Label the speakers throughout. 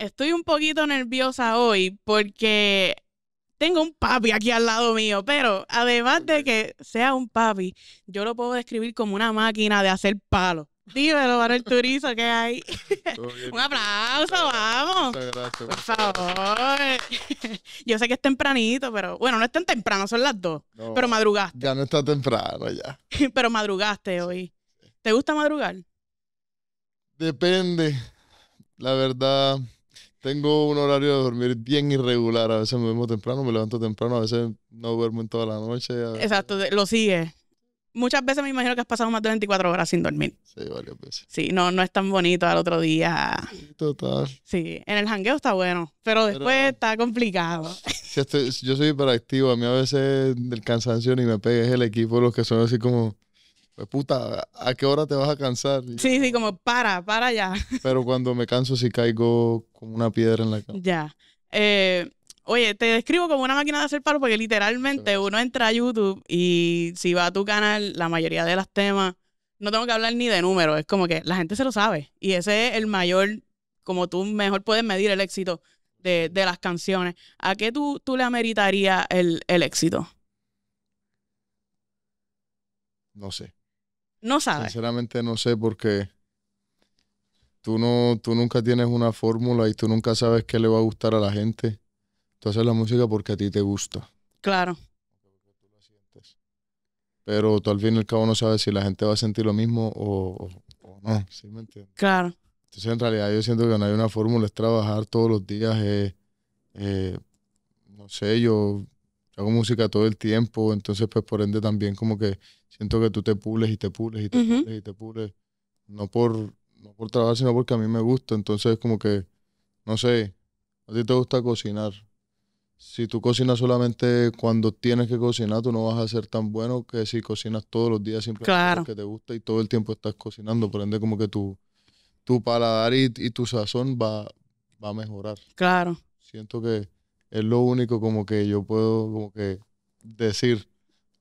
Speaker 1: estoy un poquito nerviosa hoy porque tengo un papi aquí al lado mío, pero además de que sea un papi, yo lo puedo describir como una máquina de hacer palos. Dímelo, El Turizo, que hay? un aplauso, vamos. gracias. Por favor. yo sé que es tempranito, pero bueno, no es tan temprano, son las dos. pero madrugaste.
Speaker 2: Ya no está temprano, ya.
Speaker 1: pero madrugaste hoy. ¿Te gusta madrugar?
Speaker 2: Depende. La verdad, tengo un horario de dormir bien irregular. A veces me duermo temprano, me levanto temprano, a veces no duermo en toda la noche. Exacto,
Speaker 1: lo sigue. Muchas veces me imagino que has pasado más de 24
Speaker 2: horas sin dormir. Sí, varias veces.
Speaker 1: Sí, no, no es tan bonito al otro día. Sí, total. Sí, en el jangueo está bueno, pero después está complicado.
Speaker 2: Si yo soy hiperactivo, a mí a veces del cansancio ni me pegues el equipo los que son así como pues puta, ¿a qué hora te vas a cansar? sí, sí, como para, para ya. Pero cuando me canso sí caigo como una piedra en la cama.
Speaker 1: Ya. Eh, oye, te describo como una máquina de hacer palo porque literalmente uno entra a YouTube y si va a tu canal, la mayoría de las temas, no tengo que hablar ni de números, es como que la gente se lo sabe. Y ese es el mayor, como tú mejor puedes medir el éxito de, las canciones. ¿A qué tú, tú le ameritarías el éxito?
Speaker 2: No sé. No sabes. Sinceramente no sé porque tú, no, tú nunca tienes una fórmula y tú nunca sabes qué le va a gustar a la gente. Tú haces la música porque a ti te gusta. Claro. Pero tú al fin y al cabo no sabes si la gente va a sentir lo mismo o, no. ¿Sí me Claro. Entonces en realidad yo siento que no hay una fórmula, es trabajar todos los días, eh, eh, no sé, yo hago música todo el tiempo, entonces pues por ende también como que siento que tú te pules y te pules y te pules y te pules, no por, no por trabajar, sino porque a mí me gusta, entonces como que, no sé, a ti te gusta cocinar. Si tú cocinas solamente cuando tienes que cocinar, tú no vas a ser tan bueno que si cocinas todos los días siempre claro. porque te gusta y todo el tiempo estás cocinando. Por ende, como que tu, tu paladar y, y tu sazón va, va a mejorar. Claro. Siento que, es lo único como que yo puedo como que decir.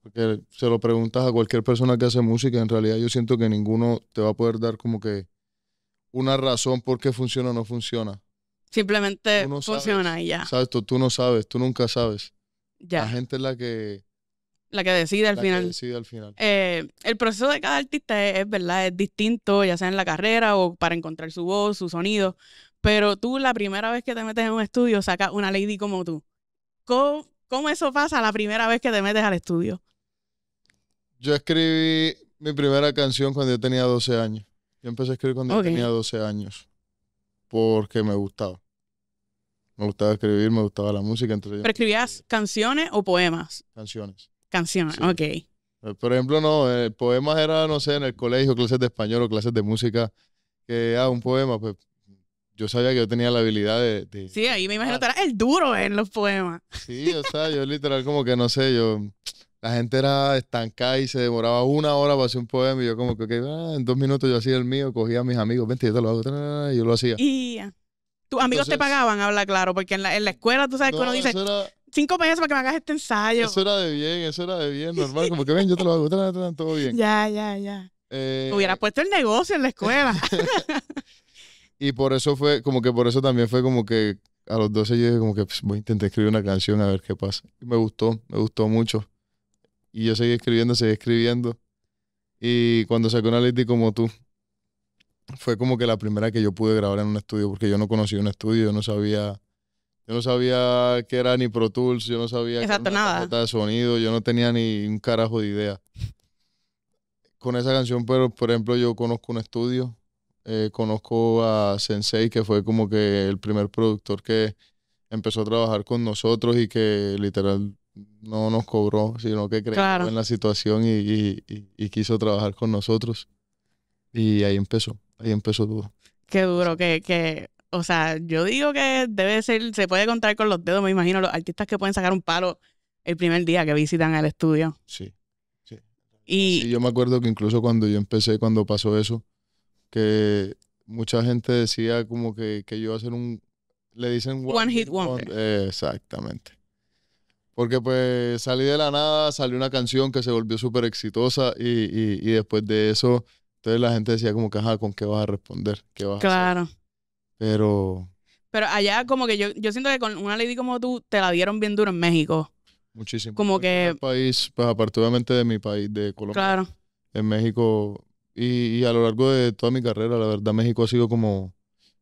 Speaker 2: Porque se lo preguntas a cualquier persona que hace música, en realidad yo siento que ninguno te va a poder dar como que una razón por qué funciona o no funciona.
Speaker 1: Simplemente funciona y ya.
Speaker 2: esto tú no sabes, tú nunca sabes. La gente es la que...
Speaker 1: La que decide al final. Eh, el proceso de cada artista es, verdad, es distinto, ya sea en la carrera o para encontrar su voz, su sonido pero tú la primera vez que te metes en un estudio sacas una lady como tú. ¿Cómo, eso pasa la primera vez que te metes al estudio?
Speaker 2: Yo escribí mi primera canción cuando yo tenía 12 años. Yo empecé a escribir cuando yo tenía 12 años porque me gustaba. Me gustaba escribir, me gustaba la música. entre. ¿Pero
Speaker 1: escribías canciones o poemas?
Speaker 2: Canciones. Canciones, ok. Eh, por ejemplo, no, eh, poemas poema era, no sé, en el colegio, clases de español o clases de música, que, ah, un poema, pues yo sabía que yo tenía la habilidad de...
Speaker 1: sí, ahí me imagino ah. que eras
Speaker 2: el duro en los poemas. Sí, o sea, yo literal como que no sé, yo... La gente era estancada y se demoraba una hora para hacer un poema y yo como que ah, en dos minutos yo hacía el mío, cogía a mis amigos, vente, yo te lo hago, y yo lo hacía.
Speaker 1: Y tus amigos te pagaban, habla claro, porque en la, en la escuela tú sabes cuando que uno dice... cinco pesos para que me hagas este ensayo.
Speaker 2: Eso era de bien, eso era de bien, normal. Como que ven, yo te lo hago, todo bien.
Speaker 1: Ya, ya, ya. Eh, Hubieras puesto el negocio en la escuela.
Speaker 2: Y por eso fue, como que por eso también fue como que a los 12 yo como que pues, voy a intentar escribir una canción a ver qué pasa. me gustó, me gustó mucho. Y yo seguí escribiendo, seguí escribiendo. Y cuando sacó una Lady como tú, fue como que la primera que yo pude grabar en un estudio, porque yo no conocía un estudio, yo no sabía, yo no sabía qué era ni Pro Tools, yo no sabía Exacto, qué era de sonido, yo no tenía ni un carajo de idea. Con esa canción, pero por ejemplo, yo conozco un estudio eh, conozco a Sensei, que fue como que el primer productor que empezó a trabajar con nosotros y que literal no nos cobró, sino que creyó en la situación y, quiso trabajar con nosotros. Y ahí empezó, ahí empezó todo.
Speaker 1: Qué duro, que, que, o sea, yo digo que debe ser, se puede contar con los dedos, me imagino, los artistas que pueden sacar un palo el primer día que visitan el estudio.
Speaker 2: Sí, sí. Y yo me acuerdo que incluso cuando yo empecé, cuando pasó eso, que mucha gente decía como que, que a hacer un... Le dicen... One, hit wonder. exactamente. Porque pues salí de la nada, salió una canción que se volvió súper exitosa y, después de eso, entonces la gente decía como que, ajá, ¿con qué vas a responder? ¿Qué vas claro. a hacer? Claro. Pero...
Speaker 1: Pero allá como que yo, yo siento que con una lady como tú te la dieron bien duro en México.
Speaker 2: Muchísimo. Como que... país, pues aparte obviamente de mi país, de Colombia. Claro. En México y, a lo largo de toda mi carrera, la verdad, México ha sido como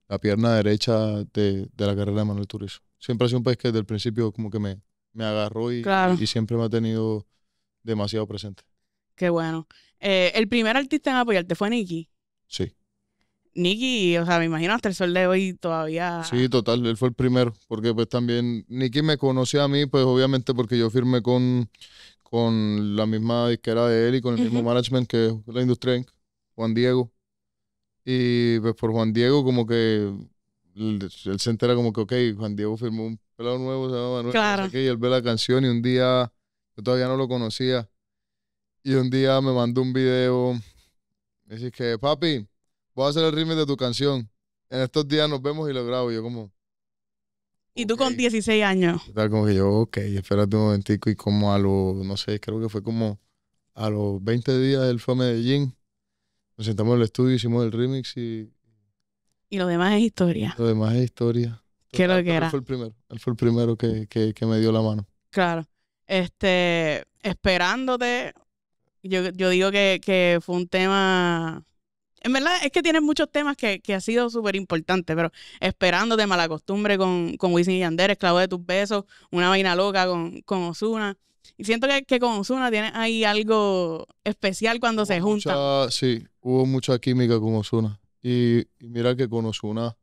Speaker 2: la pierna derecha de, la carrera de Manuel Turizo. Siempre ha sido un país que desde el principio como que me, me agarró y, y, siempre me ha tenido demasiado presente.
Speaker 1: Qué bueno. Eh, el primer artista en apoyarte fue Nicky. Sí. Nicky, o sea, me imagino hasta el sol de hoy todavía.
Speaker 2: Sí, total, él fue el primero, porque pues también Nicky me conocía a mí, pues obviamente porque yo firmé con, con la misma disquera de él y con el mismo management que la Industria Inc. Juan Diego. Y pues por Juan Diego, como que él se entera como que, ok, Juan Diego firmó un pelado nuevo, se llama Manuel. Claro. y él ve la canción y un día, yo todavía no lo conocía, y un día me mandó un video. Me dice que, papi, voy a hacer el ritmo de tu canción. En estos días nos vemos y lo grabo. yo como... Y tú con
Speaker 1: 16 años.
Speaker 2: Y tal, como que yo, ok, espérate un momentico. Y como a los, no sé, creo que fue como a los 20 días él fue a Medellín nos sentamos en el estudio, hicimos el remix y. Y lo demás es historia. Lo demás es historia.
Speaker 1: ¿Qué lo que era? Él fue
Speaker 2: el primero, él fue el primero que, me dio la mano.
Speaker 1: Claro. Este, esperándote, yo, yo digo que, fue un tema en verdad es que tienes muchos temas que, que ha sido súper importante, pero esperándote, mala costumbre con, con Wisin y Yander, Esclavo de tus besos, una vaina loca con, con Osuna. Y siento que, con Osuna tiene ahí algo especial cuando se junta.
Speaker 2: sí, hubo mucha química con Osuna. Y, mira que con Osuna,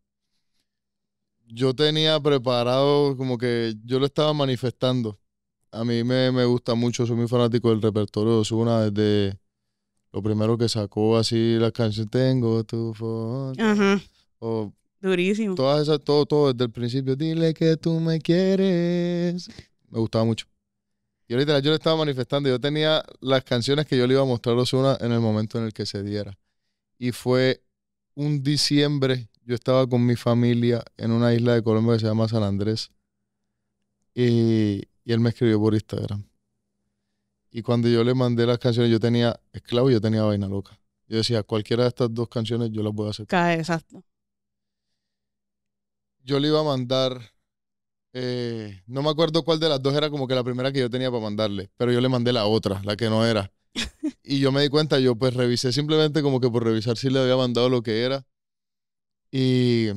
Speaker 2: yo tenía preparado, como que yo lo estaba manifestando. A mí me, gusta mucho, soy muy fanático del repertorio de Osuna desde lo primero que sacó, así las canciones Tengo tu Durísimo. Todas todo, todo desde el principio. Dile que tú me quieres. Me gustaba mucho. Y ahorita yo le estaba manifestando, yo tenía las canciones que yo le iba a mostrar a Osuna en el momento en el que se diera. Y fue un diciembre, yo estaba con mi familia en una isla de Colombia que se llama San Andrés. Y, él me escribió por Instagram. Y cuando yo le mandé las canciones, yo tenía Esclavo y yo tenía Vaina Loca. Yo decía, cualquiera de estas dos canciones yo las a hacer. cada exacto. Yo le iba a mandar eh, no me acuerdo cuál de las dos era como que la primera que yo tenía para mandarle, pero yo le mandé la otra, la que no era. y yo me di cuenta, yo pues revisé simplemente como que por revisar si le había mandado lo que era. Y,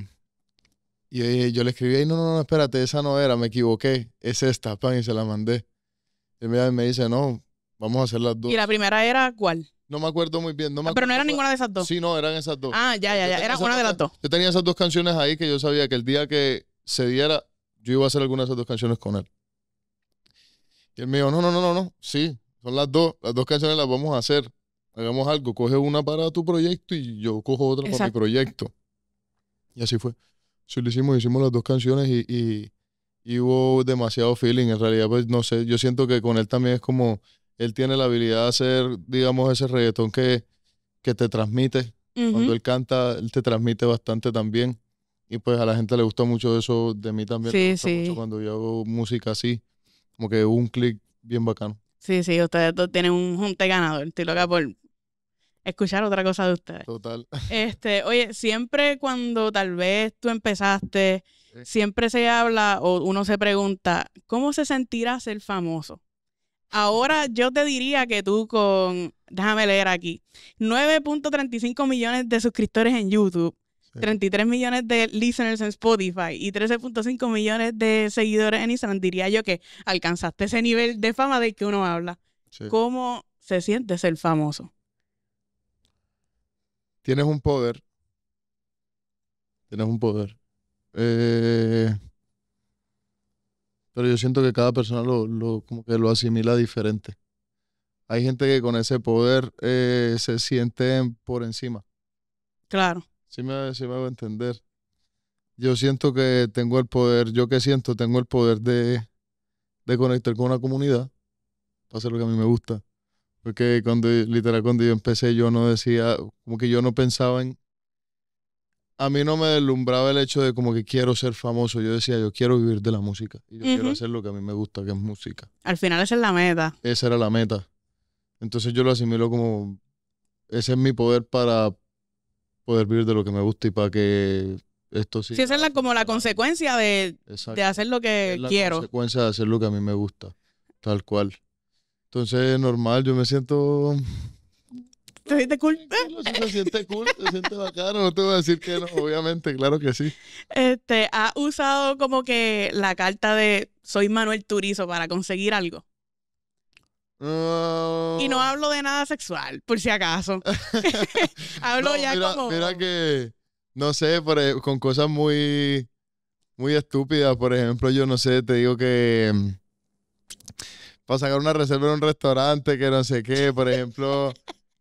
Speaker 2: y yo le escribí, no, no, no, espérate, esa no era, me equivoqué, es esta, pan, y se la mandé. Y me dice, no, vamos a hacer las dos. ¿Y la
Speaker 1: primera era cuál? No me acuerdo muy bien. No me ah, pero no era ninguna
Speaker 2: de esas dos. Sí, no, eran esas dos. Ah,
Speaker 1: ya, ya, ya. Era una
Speaker 2: de las dos. Yo tenía esas dos canciones ahí que yo sabía que el día que se diera, yo iba a hacer algunas de esas dos canciones con él. Y él me dijo, no, no, no, no, no, sí, son las dos, las dos canciones las vamos a hacer. Hagamos algo, coge una para tu proyecto y yo cojo otra para mi proyecto. Y así fue. Sí, lo hicimos, hicimos las dos canciones y, hubo demasiado feeling. En realidad, pues no sé, yo siento que con él también es como, él tiene la habilidad de hacer, digamos, ese reggaetón que, te transmite. Cuando él canta, él te transmite bastante también. Y pues a la gente le gusta mucho eso de mí también. Sí, sí. cuando yo hago música así, como que un clic bien bacano.
Speaker 1: Sí, sí, ustedes tienen un junte ganador. Estoy loca por escuchar otra cosa de ustedes. Total. Este, oye, siempre cuando tal vez tú empezaste, siempre se habla o uno se pregunta, ¿cómo se sentirá ser famoso? Ahora yo te diría que tú con, déjame leer aquí, 9.35 millones de suscriptores en YouTube, 33 millones de listeners en Spotify y 13.5 millones de seguidores en Instagram, diría yo que alcanzaste ese nivel de fama del que uno habla. ¿Cómo se siente ser famoso?
Speaker 2: Tienes un poder. Tienes un poder. Eh, pero yo siento que cada persona lo, asimila diferente. Hay gente que con ese poder eh, se siente por encima. Claro. Sí me, va me entender. Yo siento que tengo el poder, yo que siento, tengo el poder de, de conectar con una comunidad para hacer lo que a mí me gusta. Porque cuando, literal, cuando yo empecé, yo no decía, como que yo no pensaba en. A mí no me deslumbraba el hecho de como que quiero ser famoso. Yo decía, yo quiero vivir de la música. Y yo quiero hacer lo que a mí me gusta, que es música.
Speaker 1: Al final, esa es la
Speaker 2: meta. Esa era la meta. Entonces yo lo asimilo como. Ese es mi poder para poder vivir de lo que me gusta y para que esto sí. Sí, esa
Speaker 1: es como la consecuencia de, hacer lo que es la quiero. La
Speaker 2: consecuencia de hacer lo que a mí me gusta, tal cual. Entonces, normal, yo me siento. ¿Te sientes cool? Sí, se siente cool, se siente bacano, no te voy a decir que no, obviamente, claro que sí.
Speaker 1: Este, ha usado como que la carta de soy Manuel Turizo para conseguir algo?
Speaker 2: Y no
Speaker 1: ah. hablo de nada sexual, por si acaso.
Speaker 2: hablo ya con. como. Mira que, no sé, e, con cosas muy, muy estúpidas. Por ejemplo, yo no sé, te digo que. Mm, para sacar una reserva en un restaurante, que no sé qué, por ejemplo,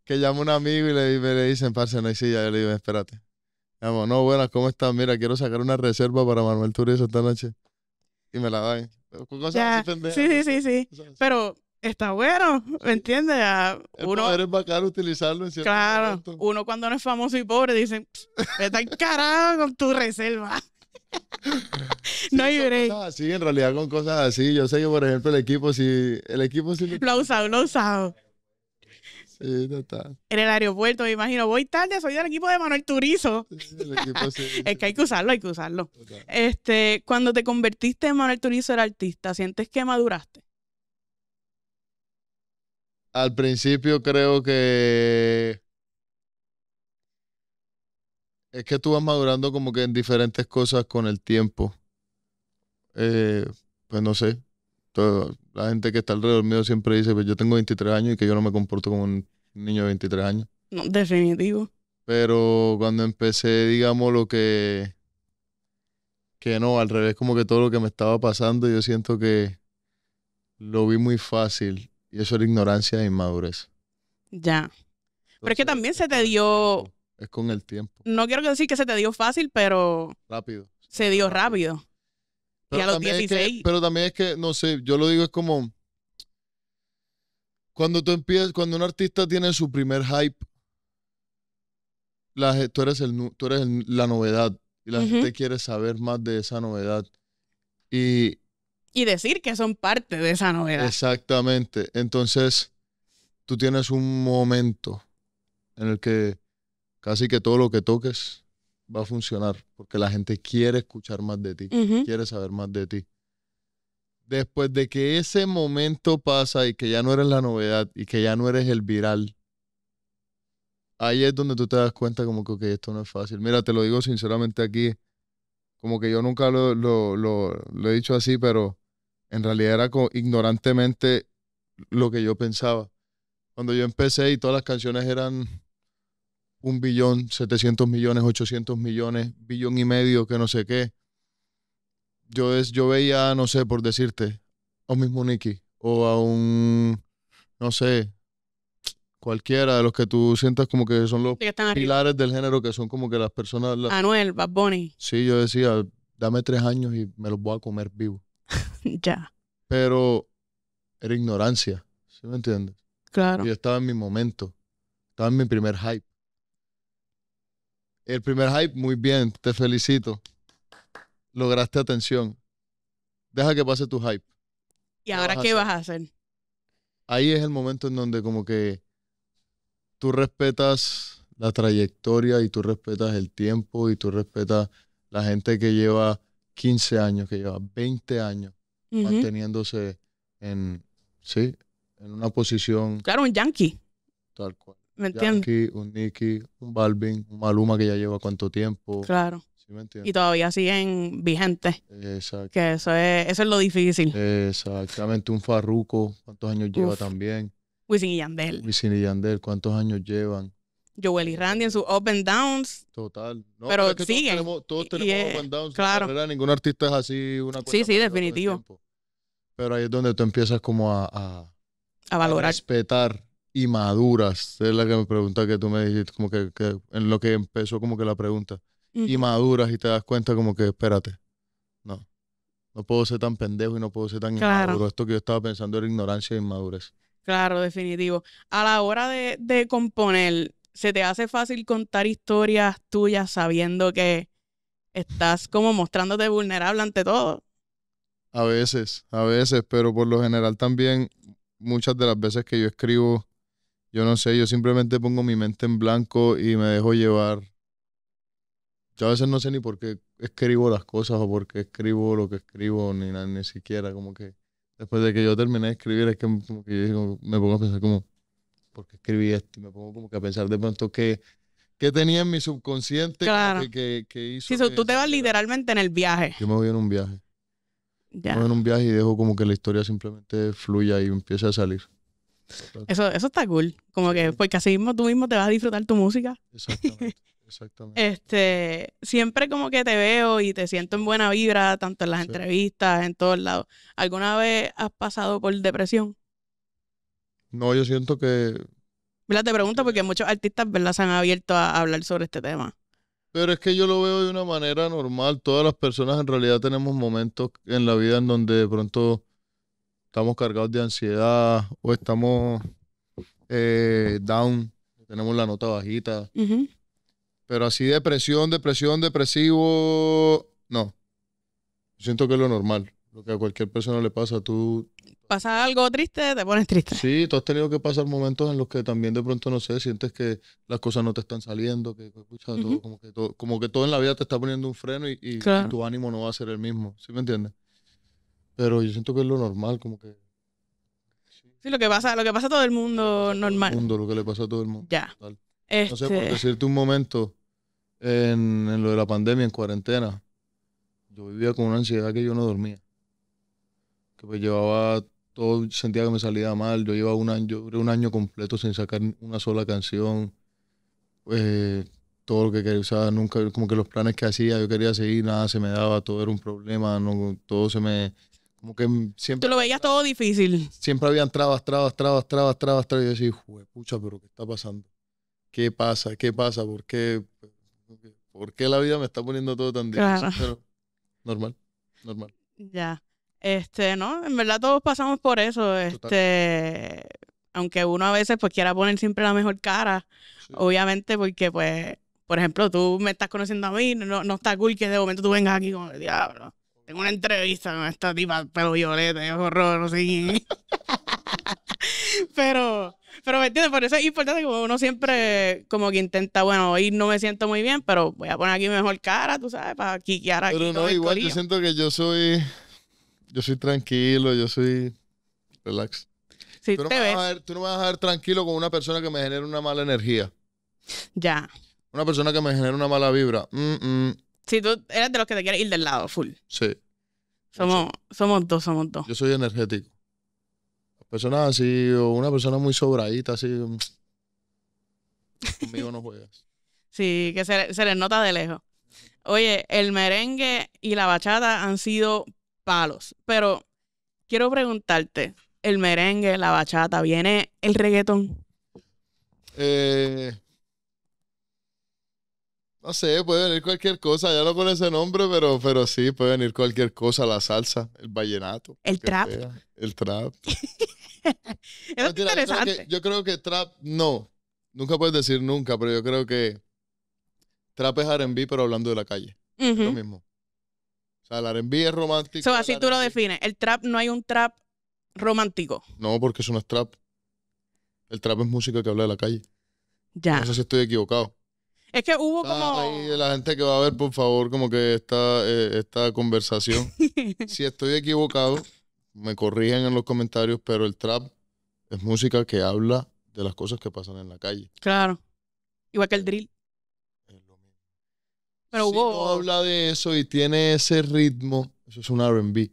Speaker 2: que llama un amigo y le, me le dicen, parce, no hay silla. Yo le digo, espérate. no, buenas, ¿cómo estás? Mira, quiero sacar una reserva para Manuel Turizo esta noche. Y me la dan. Cosas ya. Sí, sí, sí,
Speaker 1: sí. Pero está bueno, ¿me entiendes? Ah, uno, es bacán utilizarlo cierto Claro, uno cuando no es famoso y pobre dicen, está encarado con tu reserva.
Speaker 2: no hay en realidad con cosas así. Yo sé que, por ejemplo, el equipo sí, el equipo lo, ha usado, lo ha usado. Sí,
Speaker 1: En el aeropuerto, me imagino, voy tarde, soy del equipo de Manuel Turizo. es que hay que usarlo, hay que usarlo. Este, cuando te convertiste en Manuel Turizo, el artista, ¿sientes que maduraste?
Speaker 2: al principio creo que es que tú vas madurando como que en diferentes cosas con el tiempo. Eh, pues no sé. la gente que está alrededor mío siempre dice, pues yo tengo 23 años y que yo no me comporto como un niño de 23 años. definitivo. Pero cuando empecé, digamos, lo que... Que no, al revés, como que todo lo que me estaba pasando, yo siento que lo vi muy fácil y eso era ignorancia e inmadurez.
Speaker 1: Ya. pero es que también se te dio...
Speaker 2: Es con el tiempo.
Speaker 1: No quiero decir que se te dio fácil, pero... Rápido. Se dio rápido.
Speaker 2: Pero y a los 16. pero también es que, no sé, yo lo digo es como... Cuando tú empiezas, cuando un artista tiene su primer hype, la, tú eres, el, eres la novedad y la gente quiere saber más de esa novedad. Y
Speaker 1: y decir que son parte de esa novedad.
Speaker 2: Exactamente. Entonces, tú tienes un momento en el que casi que todo lo que toques va a funcionar, porque la gente quiere escuchar más de ti, quiere saber más de ti. Después de que ese momento pasa y que ya no eres la novedad y que ya no eres el viral, ahí es donde tú te das cuenta como que esto no es fácil. Mira, te lo digo sinceramente aquí, como que yo nunca lo, he dicho así, pero en realidad era como ignorantemente lo que yo pensaba. Cuando yo empecé y todas las canciones eran un billón, 700 millones, 800 millones, billón y medio, que no sé qué. Yo, es, yo veía, no sé, por decirte, a un mismo Nicky o a un, no sé, Cualquiera de los que tú sientas como que son los pilares del género, que son como que las personas. Anuel, Bad Bunny. Sí, yo decía, dame tres años y me los voy a comer vivo.
Speaker 1: ya.
Speaker 2: Pero era ignorancia, ¿sí me entiendes? Claro. Yo estaba en mi momento, estaba en mi primer hype. El primer hype, muy bien, te felicito. Lograste atención. Deja que pase tu hype.
Speaker 1: ¿Y ahora qué vas a hacer?
Speaker 2: Ahí es el momento en donde como que tú respetas la trayectoria y tú respetas el tiempo y tú respetas la gente que lleva 15 años, que lleva 20 años manteniéndose en, sí, en una posición. Claro, un yankee. Tal cual.
Speaker 1: ¿Me entiendes?
Speaker 2: Un Nicky, un Balvin, un Maluma que ya lleva cuánto tiempo. Claro.
Speaker 1: ¿Sí me Y todavía siguen vigentes.
Speaker 2: Exacto. Que eso es, eso es lo difícil. Exactamente. Un Farruco, cuántos años lleva también.
Speaker 1: Wisin y Yandel.
Speaker 2: Wisin y Yandel, ¿cuántos años llevan?
Speaker 1: Joel y Randy en sus up and downs. Total. pero, siguen. Todos tenemos, up and downs. Claro. ningún
Speaker 2: artista es así una cosa. Sí, sí, definitivo. Pero ahí es donde tú empiezas como a... A, a valorar. respetar y maduras. Es la que me pregunta que tú me dijiste, como que, en lo que empezó como que la pregunta. Y maduras y te das cuenta como que, espérate, no. No puedo ser tan pendejo y no puedo ser tan claro. inmaduro. Esto que yo estaba pensando era ignorancia e inmadurez.
Speaker 1: Claro, definitivo. A la hora de, componer, ¿se te hace fácil contar historias tuyas sabiendo que estás como mostrándote vulnerable ante todo?
Speaker 2: A veces, a veces, pero por lo general también muchas de las veces que yo escribo, yo no sé, yo simplemente pongo mi mente en blanco y me dejo llevar. Yo a veces no sé ni por qué escribo las cosas o por qué escribo lo que escribo, ni, ni siquiera como que después de que yo terminé de escribir, es que, me pongo a pensar como, ¿por qué escribí esto? Y me pongo como que a pensar de pronto ¿qué tenía en mi subconsciente
Speaker 1: que, que, hizo. tú te vas literalmente en el viaje. Yo me
Speaker 2: voy en un viaje. Me voy en un viaje y dejo como que la historia simplemente fluya y empiece a salir.
Speaker 1: Eso, eso está cool. Como que, porque así mismo tú mismo te vas a disfrutar tu música. Exactamente.
Speaker 2: Exactamente.
Speaker 1: Este, siempre como que te veo y te siento en buena vibra, tanto en las entrevistas, en todos lados. ¿Alguna vez has pasado por depresión?
Speaker 2: No, yo siento que...
Speaker 1: mira Te pregunto eh. porque muchos artistas, ¿verdad? Se han abierto a hablar sobre este tema.
Speaker 2: Pero es que yo lo veo de una manera normal. Todas las personas en realidad tenemos momentos en la vida en donde de pronto estamos cargados de ansiedad o estamos eh, down, tenemos la nota bajita. Pero así depresión, depresión, depresivo, no. Siento que es lo normal. Lo que a cualquier persona le pasa, tú... Pasa algo triste, te pones triste. Sí, tú has tenido que pasar momentos en los que también de pronto, no sé, sientes que las cosas no te están saliendo, que, pues, como, que todo, en la vida te está poniendo un freno y, tu ánimo no va a ser el mismo, ¿sí me entiendes? Pero yo siento que es lo normal, como que
Speaker 1: Sí, lo que pasa, lo que pasa a todo el mundo normal.
Speaker 2: Lo que le pasa a todo el mundo.
Speaker 1: Ya. Este... No sé, por este, decirte
Speaker 2: un momento, en, lo de la pandemia, en cuarentena, yo vivía con una ansiedad que yo no dormía. Que pues llevaba todo, sentía que me salía mal. Yo llevaba un año, un año completo sin sacar una sola canción. Pues todo lo que quería, o nunca, como que los planes que hacía, yo quería seguir, nada se me daba, todo era un problema, todo se me, como que siempre... Tú lo veías todo difícil. Siempre habían trabas, trabas, trabas, trabas, trabas, trabas, y yo decía, pucha, pero ¿qué está pasando? ¿qué pasa? ¿Qué pasa? ¿Por qué, por qué la vida me está poniendo todo tan difícil? Pero, normal, normal.
Speaker 1: Ya. Este, ¿no? En verdad todos pasamos por eso. Este, aunque uno a veces pues quiera poner siempre la mejor cara, obviamente porque pues, por ejemplo, tú me estás conociendo a mí, no, está cool que de momento tú vengas aquí con el diablo. Tengo una entrevista con esta tipa pelo violeta, es horror, no Pero pero me entiendes, por eso es importante como uno siempre como que intenta, bueno, hoy no me siento muy bien, pero voy a poner aquí mejor cara, tú sabes, para quiquear aquí. Pero no, igual yo siento
Speaker 2: que yo soy, yo soy tranquilo, yo soy relax. Sí, tú, no tú no me vas a ver tranquilo con una persona que me genera una mala energía. Ya. Una persona que me genera una mala vibra. Si tú eres de los que te quieres ir del lado, full. Sí. Somos, somos dos, somos dos. Yo soy energético. Personas así, o una persona muy sobradita, así. Mm, conmigo no juegas.
Speaker 1: sí, que se, se les nota de lejos. Oye, el merengue y la bachata han sido palos, pero quiero preguntarte, el merengue, la bachata, ¿viene el reggaetón?
Speaker 2: Eh, no sé, puede venir cualquier cosa, ya no con ese nombre, pero, pero sí, puede venir cualquier cosa, la salsa, el vallenato. El trap. el trap.
Speaker 1: es interesante.
Speaker 2: yo creo que trap, no, nunca puedes decir nunca, pero yo creo que trap es R&B, pero hablando de la calle. lo mismo. O sea, el R&B es romántico. así tú lo
Speaker 1: defines. El trap, no hay un trap romántico.
Speaker 2: No, porque eso no es trap. El trap es música que habla de la calle. Ya. No sé si estoy equivocado. Es que hubo como. Ay, la gente que va a ver, por favor, como que esta, eh, esta conversación. si estoy equivocado, me corrigen en los comentarios, pero el trap es música que habla de las cosas que pasan en la calle. Claro. Igual que el eh, drill. Pero si hubo... habla de eso y tiene ese ritmo, eso es un RB.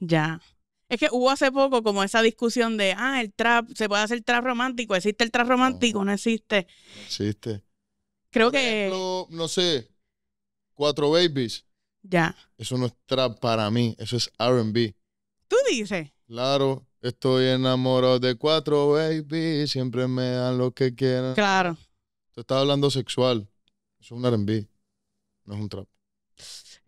Speaker 1: Ya. Es que hubo hace poco como esa discusión de, ah, el trap, se puede hacer trap romántico, existe el trap romántico, no, existe. existe. Creo que.
Speaker 2: no sé, cuatro babies. Ya. Eso no es trap para mí, eso es RB. Tú dices. Claro, estoy enamorado de cuatro babies, siempre me dan lo que quieran. Claro. Tú estás hablando sexual. Eso es un RB, no es un trap.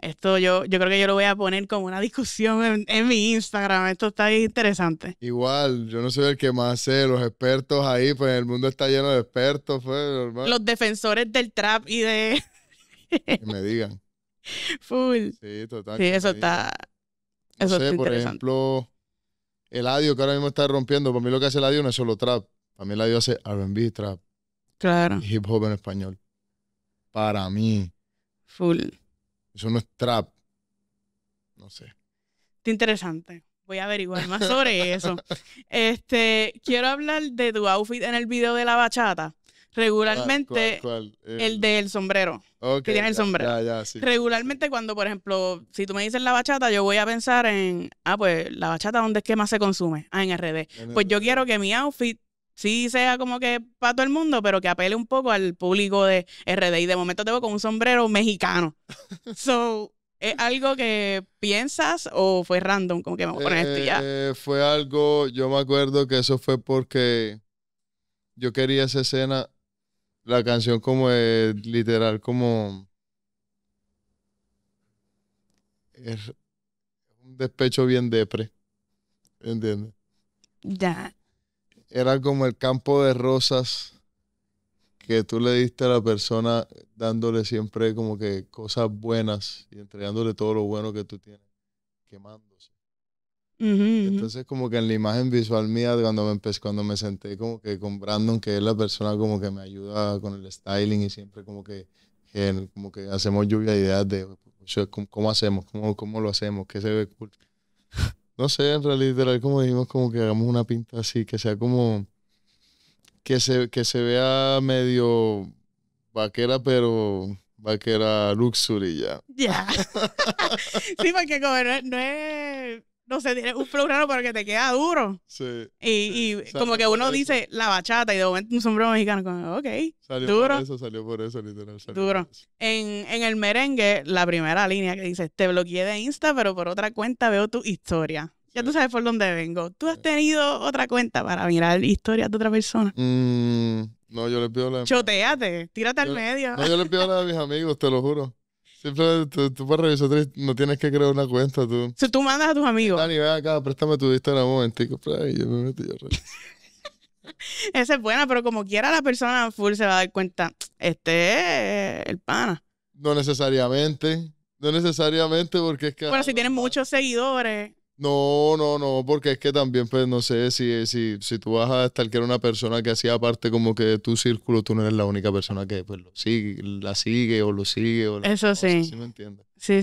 Speaker 1: Esto yo, yo creo que yo lo voy a poner como una discusión en, mi Instagram. Esto está interesante.
Speaker 2: Igual, yo no soy el que más sé. Los expertos ahí, pues el mundo está lleno de expertos. Pues, Los
Speaker 1: defensores del trap y de...
Speaker 2: que me digan. Full. Sí, total. Sí, eso está... eso sé, por ejemplo, el Eladio que ahora mismo está rompiendo. Para mí lo que hace el Eladio no es solo trap. Para mí el Eladio hace R&B, trap. Claro. hip hop en español. Para mí. Full. Eso no es trap. No sé.
Speaker 1: Está interesante. Voy a averiguar más sobre eso. Este, quiero hablar de tu outfit en el video de la bachata. Regularmente,
Speaker 2: ¿Cuál, El...
Speaker 1: del sombrero. que tiene el sombrero. Regularmente, cuando, por ejemplo, si tú me dices la bachata, yo voy a pensar en, ah, pues, la bachata, ¿dónde es que más se consume? Ah, en RD. pues yo quiero que mi outfit sí sea como que para todo el mundo, pero que apele un poco al público de RDI. De momento te veo con un sombrero mexicano. so, ¿es algo que piensas o fue random? Como que me a poner esto eh, ya.
Speaker 2: Eh, fue algo, yo me acuerdo que eso fue porque yo quería esa escena, la canción como es literal, como... un despecho bien depre, ¿entiendes? Ya era como el campo de rosas que tú le diste a la persona dándole siempre como que cosas buenas y entregándole todo lo bueno que tú tienes, quemándose. Entonces como que en la imagen visual mía cuando me cuando me senté como que con Brandon, que es la persona como que me ayuda con el styling y siempre como que, como que hacemos lluvia de ideas de pues, pues, cómo hacemos, cómo, cómo lo hacemos, qué se ve cool. No sé, en realidad, literal, como dijimos, como que hagamos una pinta así, que sea como. Que se, que se vea medio vaquera, pero vaquera luxury ya.
Speaker 1: sí, porque no es no sé, tiene un flow raro, pero que te queda duro.
Speaker 2: Sí. Y, como que uno
Speaker 1: dice la bachata y de momento un sombrero mexicano, como, ok. Salió duro. eso,
Speaker 2: salió por eso, literal. duro.
Speaker 1: En, el merengue, la primera línea que dice, te bloqueé de Insta, pero por otra cuenta veo tu historia. Ya tú sabes por dónde vengo. ¿Tú has tenido otra cuenta
Speaker 2: para mirar historias de otra persona? Mm, no, yo le pido la...
Speaker 1: Choteate, tírate
Speaker 2: al medio. No, yo le pido la de mis amigos, te lo juro. Simplemente tú, tú para revisar no tienes que crear una cuenta. Tú. Si tú mandas a tus amigos. Dani, ve acá, préstame tu Instagram un momentico. Y yo me metí yo
Speaker 1: Esa es buena, pero como quiera la persona full se va a dar cuenta.
Speaker 2: Este es el pana. No necesariamente. No necesariamente porque es
Speaker 1: que... Bueno, si tienes muchos seguidores,
Speaker 2: no, no, no, porque es que también, pues, no sé, si, si, tú vas a estar que era una persona que hacía parte como que de tu círculo, tú no eres la única persona que pues, lo sigue, la sigue o lo sigue. O
Speaker 1: Eso sí. ¿sí, sí.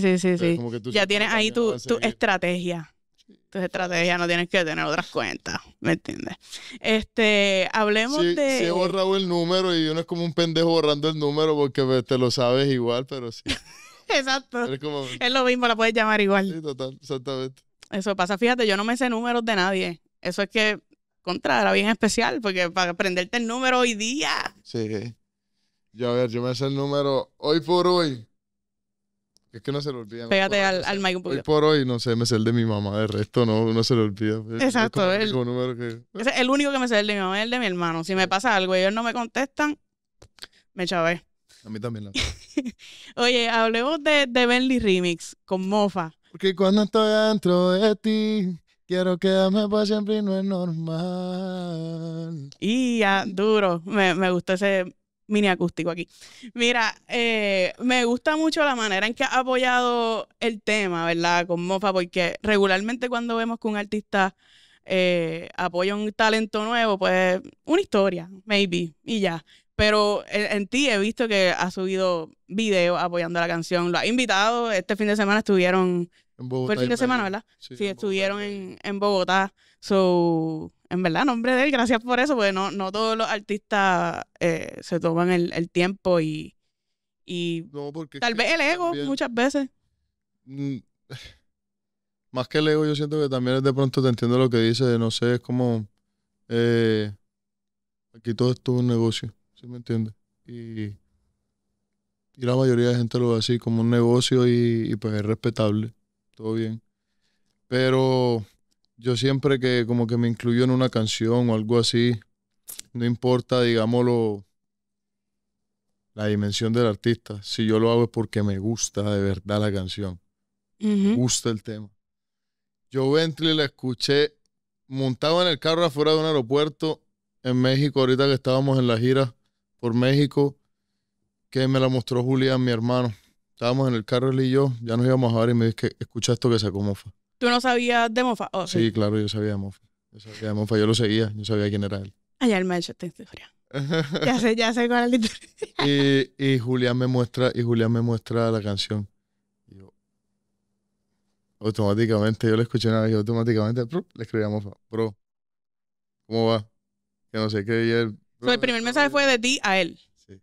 Speaker 1: Sí, sí, sí, Ya tienes ahí tu, tu
Speaker 2: estrategia.
Speaker 1: Tu estrategia, no tienes que tener otras cuentas,
Speaker 2: ¿me entiendes? Este, hablemos de... Sí, he borrado el número y uno es como un pendejo borrando el número porque pues, te lo sabes igual, pero sí.
Speaker 1: Exacto. Es lo mismo, la puedes llamar igual. Sí, total, exactamente. Eso pasa, fíjate, yo no me sé números de nadie. Eso es que contra, era bien especial, porque para aprenderte el número hoy día.
Speaker 2: Sí. Yo, a ver, yo me sé el número hoy por hoy. Es que no se lo olvida. Pégate al, al mic un Hoy por hoy, no sé, me sé el de mi mamá. El resto, no, se lo olvida. Exacto. Es el, único número que...
Speaker 1: es el único que me sé el de mi mamá es el de mi hermano. Si me pasa algo y ellos no me contestan, me chavé.
Speaker 2: A mí también
Speaker 1: Oye, hablemos de, de Remix con Mofa. Porque cuando estoy
Speaker 2: dentro de ti, quiero quedarme para siempre y no es
Speaker 1: normal. Y ya, duro. Me, me gusta ese mini acústico aquí. Mira, eh, me gusta mucho la manera en que ha apoyado el tema, ¿verdad? Con Mofa, porque regularmente cuando vemos que un artista eh, apoya un talento nuevo, pues una historia, maybe, y ya. Pero en, ti he visto que ha subido videos apoyando la canción. Lo ha invitado. Este fin de semana estuvieron.
Speaker 2: En Bogotá. fin de semana,
Speaker 1: ¿verdad? Sí, estuvieron En, en Bogotá. So, en verdad, nombre de él, gracias por eso, porque no, todos los artistas eh, se toman el, tiempo y, tal vez el ego muchas veces.
Speaker 2: Mm, más que el ego, yo siento que también de pronto te entiendo lo que dices, no sé, es como, eh, aquí todo esto es un negocio me entiendes? Y, la mayoría de gente lo ve así como un negocio y, pues es respetable, todo bien. Pero yo siempre que como que me incluyo en una canción o algo así, no importa, digámoslo, la dimensión del artista. Si yo lo hago es porque me gusta de verdad la canción. Me gusta el tema. Yo Bentley la escuché montado en el carro afuera de un aeropuerto en México, ahorita que estábamos en la gira por México que me la mostró Julián, mi hermano. Estábamos en el carro él y yo, ya nos íbamos a ver y me dice que escucha esto que sacó Mofa.
Speaker 1: ¿Tú no sabías de Mofa? Oh, sí.
Speaker 2: claro, yo sabía de Mofa. Yo sabía Mofa, yo lo seguía, yo sabía quién era él. ay ah, el ya
Speaker 1: sé, ya sé cuál es
Speaker 2: la y, y Julián me muestra, y Julián me muestra la canción automáticamente, yo le escuché una vez y automáticamente le escribí a Mofa, bro, ¿cómo va? Que no sé qué, y él,
Speaker 1: el primer mensaje fue de ti a él. Sí.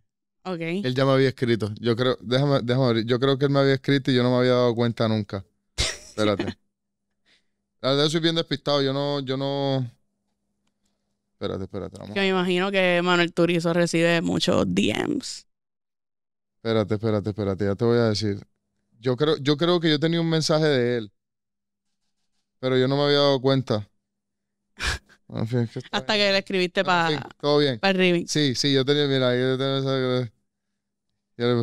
Speaker 1: Ok. Él
Speaker 2: ya me había escrito. Yo creo, déjame, déjame abrir. Yo creo que él me había escrito y yo no me había dado cuenta nunca. Espérate. La verdad, yo soy bien despistado. Yo no, yo no. Espérate, espérate. Vamos. Que me
Speaker 1: imagino que Manuel Turizo recibe muchos DMs.
Speaker 2: Espérate, espérate, espérate. Ya te voy a decir. Yo creo, yo creo que yo tenía un mensaje de él. Pero yo no me había dado cuenta.
Speaker 1: Hasta que le escribiste para
Speaker 2: todo bien. Para el Sí, sí, yo tenía, mira, yo tenía esa. Yo le...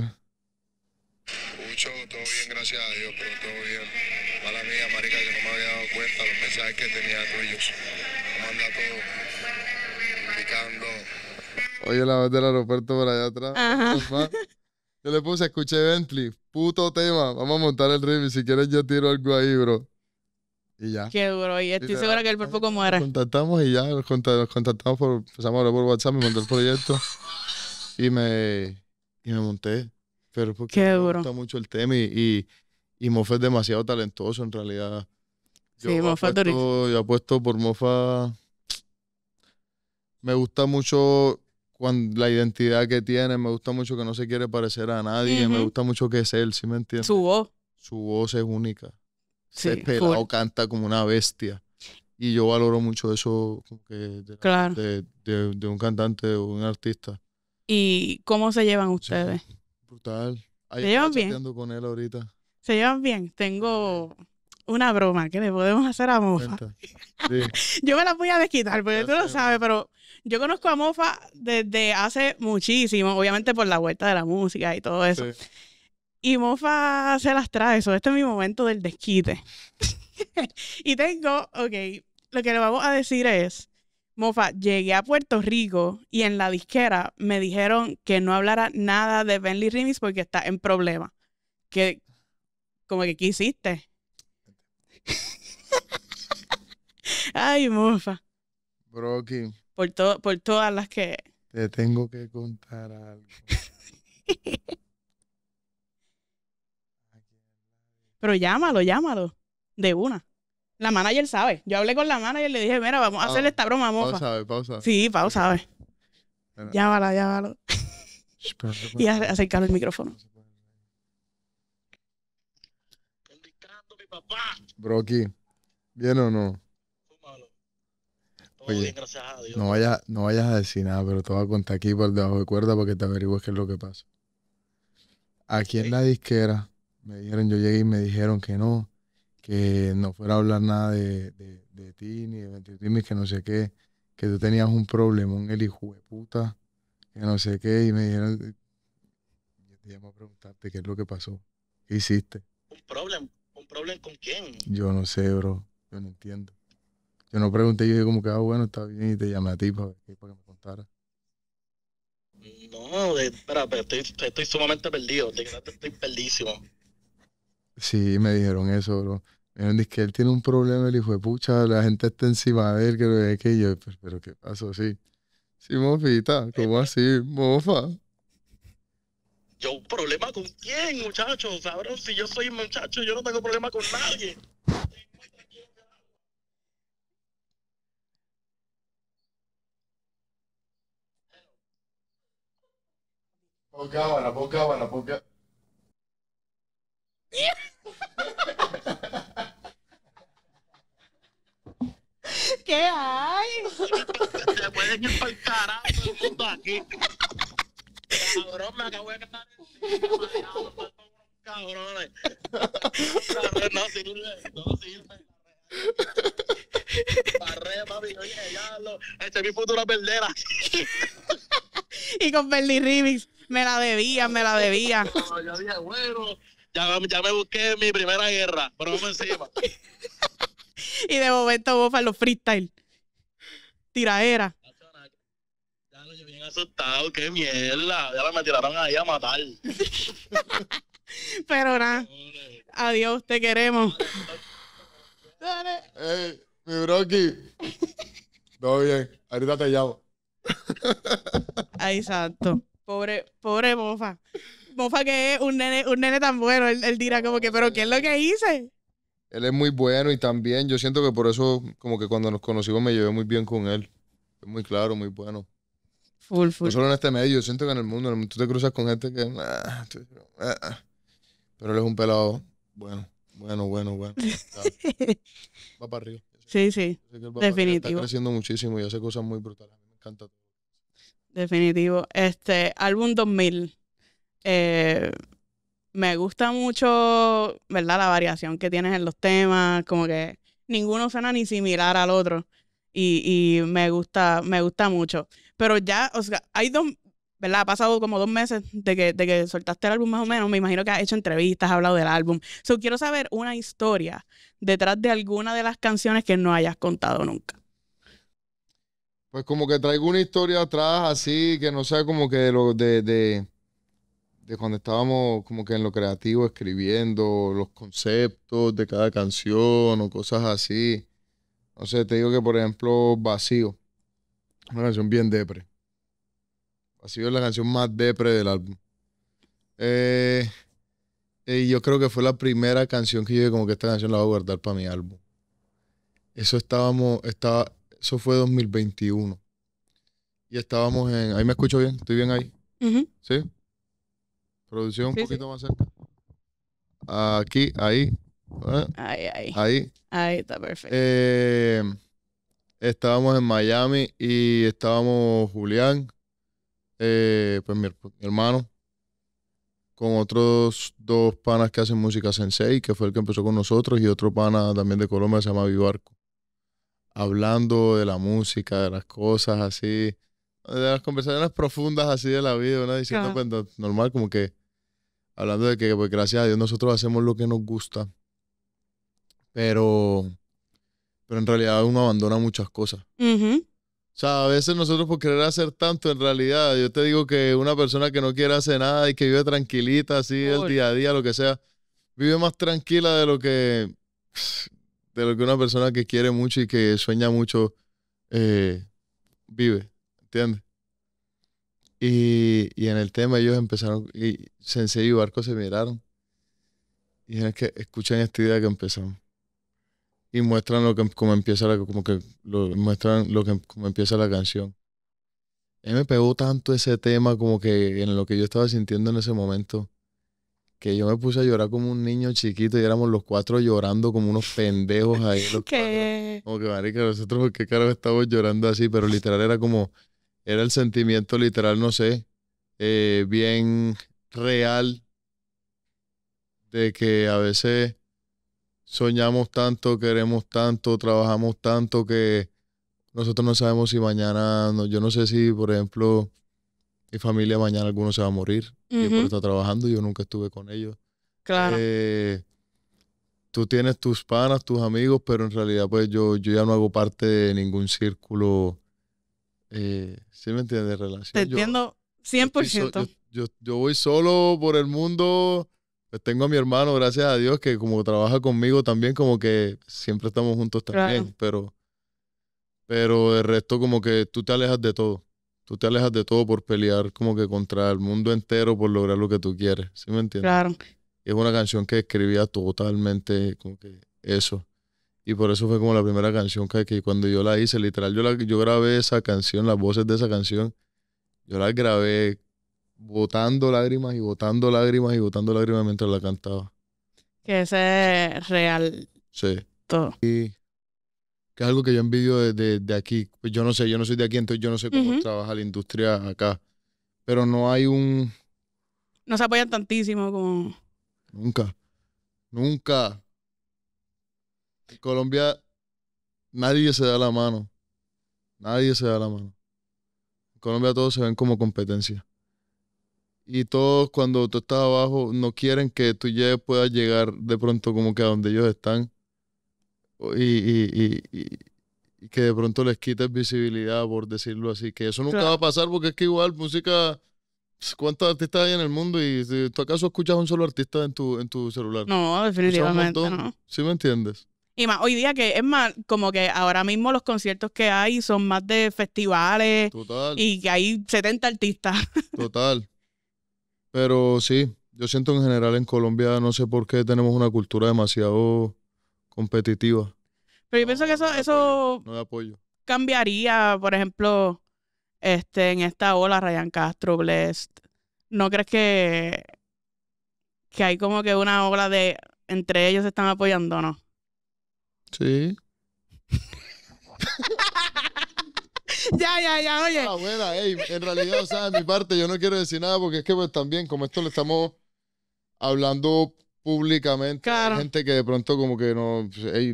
Speaker 2: Mucho, todo bien, gracias a Dios, pero todo bien. Mala mía, marica, yo no me había dado cuenta los mensajes que tenía tuyos. ¿Cómo anda todo? Picando. Oye, la vez del aeropuerto por allá atrás. Ajá. Yo le puse, escuché Bentley, puto tema. Vamos a montar el review. Si quieres, yo tiro algo ahí, bro. Y ya. Qué duro. Y estoy segura que el por poco muere. contactamos y ya, contactamos empezamos pues, a hablar por WhatsApp, y monté el proyecto y me, y me monté. Pero porque Qué me gusta mucho el tema y, y, Mofa es demasiado talentoso en realidad. Yo sí, apuesto, Yo apuesto por Mofa. Me gusta mucho la identidad que tiene, me gusta mucho que no se quiere parecer a nadie, me gusta mucho que es él, ¿sí me entiendes? Su voz. Su voz es única se o canta como una bestia. Y yo valoro mucho eso de, un cantante o un artista.
Speaker 1: ¿Y cómo se llevan ustedes?
Speaker 2: brutal. se llevan bien. con ahorita.
Speaker 1: Se llevan bien. Tengo una broma que le podemos hacer a Mofa. yo me la voy a desquitar, porque tú lo sabes, pero yo conozco a Mofa desde hace muchísimo, obviamente por la vuelta de la música y todo eso. Y Mofa se las trae, eso. Este es mi momento del desquite. y tengo, ok, lo que le vamos a decir es, Mofa, llegué a Puerto Rico y en la disquera me dijeron que no hablara nada de Benly Rimes porque está en problema. Que, como que, ¿qué hiciste? Ay, Mofa.
Speaker 2: Brocky.
Speaker 1: Por, por todas las que...
Speaker 2: Te tengo que contar algo.
Speaker 1: Pero llámalo, llámalo. De una. La manager sabe. Yo hablé con la manager y le dije, mira, vamos a ah, hacerle esta broma, mofa. Pausa, eh, pausa. Sí, pausa, sabe. Llámala, llámalo. y acercarlo el micrófono.
Speaker 2: Brocky, ¿bien o no? Oye, no vayas, no vayas a decir nada, pero te voy a contar aquí por debajo de cuerda para que te averigües qué es lo que pasa. Aquí en la disquera me dijeron, yo llegué y me dijeron que no, que no fuera a hablar nada de, ti, ni de 28 que no sé qué, que tú tenías un problema, un el hijo de puta, que no sé qué, y me dijeron, eh, yo te llamo a preguntarte qué es lo que pasó, qué hiciste. ¿Un problema? ¿Un problema con quién? Yo no sé, bro, yo no entiendo. Yo no pregunté, yo dije como que, ah, bueno, está bien, y te llamé a ti para, que me contaras. No, espera, estoy, estoy sumamente perdido, verdad estoy perdísimo. Sí, me dijeron eso, bro. Me dijeron, que él tiene un problema, el hijo de pucha, la gente está encima de él, que lo ve que yo, pues, pero, ¿qué pasó? Sí. Sí, mofita, eh, ¿cómo así? Mofa.
Speaker 1: ¿Yo problema con quién, muchachos? Sabrán si yo soy muchacho, yo no tengo problema con nadie.
Speaker 2: Por cámara, poca cámara, por
Speaker 1: ¿Qué hay? Se pueden ir por carajo el mundo aquí. Cabrón, me acabo de
Speaker 2: quedar encima.
Speaker 1: Cabrones.
Speaker 2: No sirve, no sirve. Barré, papi, oye, ya lo. Este es mi futura perdera.
Speaker 1: y con Berly Rivix, me la bebía, me la bebía. yo dije, bueno, ya, me busqué mi primera guerra, pero vamos encima. y de momento Bofa los freestyle. Tiraera.
Speaker 2: Ya lo yo bien asustado, qué mierda. Ya me tiraron ahí a
Speaker 1: matar. pero nada. Adiós, te queremos. Dale.
Speaker 2: Hey, mi broki. Todo bien. Ahorita te llamo. Ay, santo.
Speaker 1: Pobre, pobre mofa mofa que es un nene, tan bueno, él, dirá como que, pero ¿qué es lo que hice?
Speaker 2: Él es muy bueno y también yo siento que por eso, como que cuando nos conocimos me llevé muy bien con él. Es muy claro, muy bueno. Full, full. No solo en este medio, yo siento que en el mundo, tú te cruzas con gente que. Ah, ah, ah". pero él es un pelado bueno, bueno, bueno, bueno. va para arriba. Sí, sí. Definitivo. Está creciendo muchísimo y hace cosas muy brutales. Me encanta.
Speaker 1: Definitivo. Este, álbum 2000. Eh, me gusta mucho, ¿verdad? La variación que tienes en los temas, como que ninguno suena ni similar al otro. Y, me gusta, me gusta mucho. Pero ya, o sea, hay dos, ¿verdad? Ha pasado como dos meses de que, soltaste el álbum más o menos. Me imagino que has hecho entrevistas, has hablado del álbum. So, quiero saber una historia detrás de alguna de las canciones que no hayas contado nunca.
Speaker 2: Pues como que traigo una historia atrás así, que no sea como que lo de de cuando estábamos como que en lo creativo, escribiendo los conceptos de cada canción o cosas así. No sé, te digo que por ejemplo, Vacío, una canción bien depre. Vacío es la canción más depre del álbum. y eh, eh, yo creo que fue la primera canción que yo como que esta canción la voy a guardar para mi álbum. Eso estábamos, estaba, eso fue 2021. Y estábamos en, ahí me escucho bien, estoy bien ahí. ¿Sí? Producción un poquito más cerca. Aquí, ahí. Ahí, ahí. Ahí. está perfecto. Eh, estábamos en Miami y estábamos Julián, eh, pues mi, hermano, con otros dos panas que hacen música sensei, que fue el que empezó con nosotros, y otro pana también de Colombia se llama Vivarco. Hablando de la música, de las cosas así de las conversaciones profundas así de la vida, una diciendo cuando pues, normal, como que hablando de que pues, gracias a Dios nosotros hacemos lo que nos gusta, pero, pero en realidad uno abandona muchas cosas. O sea, a veces nosotros por querer hacer tanto, en realidad, yo te digo que una persona que no quiere hacer nada y que vive tranquilita, así, el día a día, lo que sea, vive más tranquila de lo que, de lo que una persona que quiere mucho y que sueña mucho eh, vive. Y, y en el tema ellos empezaron, y Sensei y Barco se miraron. Y dijeron que escuchan esta idea que empezamos. Y muestran lo que, como empieza la, como que lo, muestran lo que, como empieza la canción. A me pegó tanto ese tema como que en lo que yo estaba sintiendo en ese momento que yo me puse a llorar como un niño chiquito y éramos los cuatro llorando como unos pendejos ahí. Como que, marica, nosotros, ¿por qué carajo estamos llorando así? Pero literal era como, era el sentimiento literal, no sé, eh, bien real de que a veces soñamos tanto, queremos tanto, trabajamos tanto que nosotros no sabemos si mañana, yo no sé si, por ejemplo, mi familia mañana alguno se va a morir y por estar trabajando, yo nunca estuve con ellos. Claro. Eh, tú tienes tus panas, tus amigos, pero en realidad pues yo, yo ya no hago parte de ningún círculo eh, ¿Sí me entiendes? Relación. Te
Speaker 1: entiendo 100%.
Speaker 2: Yo, yo, voy solo por el mundo. Pues tengo a mi hermano, gracias a Dios, que como trabaja conmigo también, como que siempre estamos juntos también. Pero, pero el resto, como que tú te alejas de todo. Tú te alejas de todo por pelear como que contra el mundo entero por lograr lo que tú quieres. ¿Sí me entiendes? Claro. Es una canción que escribía totalmente como que eso. Y por eso fue como la primera canción que, cuando yo la hice, literal, yo, la, yo grabé esa canción, las voces de esa canción, yo la grabé botando lágrimas y botando lágrimas y botando lágrimas mientras la cantaba.
Speaker 1: Que ese es real.
Speaker 2: Sí. Todo. Y que es algo que yo envidio de, aquí. Pues yo no sé, yo no soy de aquí, entonces yo no sé cómo trabaja la industria acá. Pero no hay un...
Speaker 1: No se apoyan tantísimo como...
Speaker 2: Nunca. Nunca. En Colombia nadie se da la mano. Nadie se da la mano. En Colombia todos se ven como competencia. Y todos cuando tú estás abajo no quieren que tú ya puedas llegar de pronto como que a donde ellos están. Y, y, y, que de pronto les quites visibilidad, por decirlo así. Que eso nunca va a pasar porque es que igual música... Pues, ¿Cuántos artistas hay en el mundo? ¿Y tú acaso escuchas un solo artista en tu, en tu celular? No, definitivamente ¿Sí me entiendes?
Speaker 1: Y más hoy día que es más, como que ahora mismo los conciertos que hay son más de festivales. Total. Y que hay 70 artistas.
Speaker 2: Total. Pero sí, yo siento en general en Colombia, no sé por qué tenemos una cultura demasiado competitiva.
Speaker 1: Pero yo pienso que eso, eso apoyo, cambiaría, por ejemplo, este, en esta ola, Ryan Castro, Blessed. ¿No crees que, que hay como que una ola de entre ellos se están apoyando, no?
Speaker 2: Sí. ya, ya, ya, oye. La ah, buena, en realidad, o sea, de mi parte, yo no quiero decir nada porque es que pues también, como esto lo estamos hablando públicamente, claro. gente que de pronto como que no,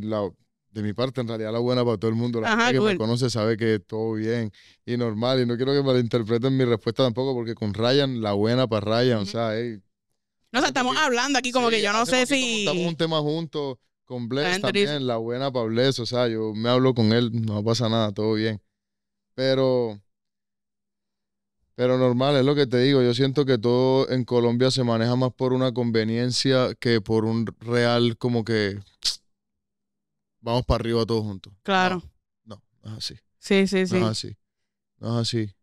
Speaker 2: la, de mi parte, en realidad, la buena para todo el mundo. La gente que me conoce sabe que todo bien y normal. Y no quiero que malinterpreten mi respuesta tampoco, porque con Ryan, la buena para Ryan, o sea, eh.
Speaker 1: No, o estamos hablando aquí como que yo no sé si... Estamos
Speaker 2: un tema juntos, con Bless la también, la buena para o sea, yo me hablo con él, no pasa nada, todo bien. Pero, pero normal, es lo que te digo, yo siento que todo en Colombia se maneja más por una conveniencia que por un real como que vamos para arriba todos juntos. Claro. No, no, es así. Sí, sí, sí. No es así. No es así.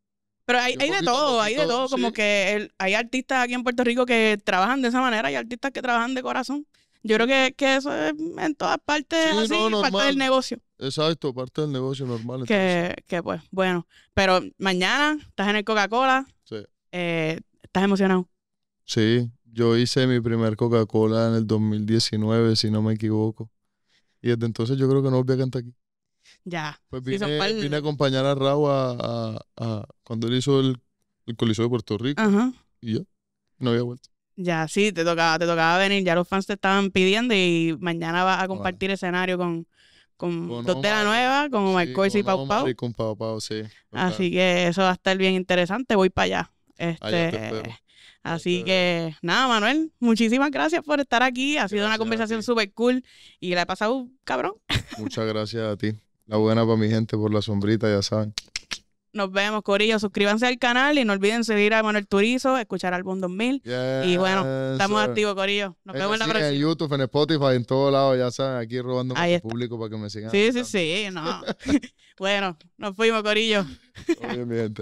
Speaker 2: Pero hay, hay de todo, hay de todo. Como
Speaker 1: que hay artistas aquí en Puerto Rico que trabajan de esa manera hay artistas que trabajan de corazón. Yo creo que, eso es en todas partes, así, parte del negocio.
Speaker 2: Exacto, parte del negocio normal. Que, que, pues,
Speaker 1: bueno. Pero mañana estás en el Coca-Cola. Sí. Eh, ¿Estás emocionado?
Speaker 2: Sí, yo hice mi primer Coca-Cola en el 2019, si no me equivoco. Y desde entonces yo creo que no voy a cantar aquí. Ya. Pues vine, a acompañar a Raúl a, cuando él hizo el, el Coliseo de Puerto Rico. Ajá. Y ya, no había vuelto.
Speaker 1: Ya, sí, te tocaba, te tocaba venir. Ya los fans te estaban pidiendo y mañana vas a compartir escenario con, con, Nueva, con Omar y Pau Pau. Y con
Speaker 2: Pau Pau, sí.
Speaker 1: Así que eso va a estar bien interesante. Voy para allá. Este, Así que nada, Manuel, muchísimas gracias por estar aquí. Ha sido una conversación súper cool y la he pasado cabrón.
Speaker 2: Muchas gracias a ti. La buena para mi gente por la sombrita, ya saben.
Speaker 1: Nos vemos, Corillo. Suscríbanse al canal y no olviden seguir a Manuel Turizo, escuchar Album 2000.
Speaker 2: y bueno, estamos activos,
Speaker 1: Corillo. Nos vemos en, la próxima. En
Speaker 2: YouTube, en Spotify, en todos lados, ya saben, aquí robando al público para que me sigan. Sí,
Speaker 1: sí, sí, no. bueno, nos fuimos, Corillo.
Speaker 2: Obviamente.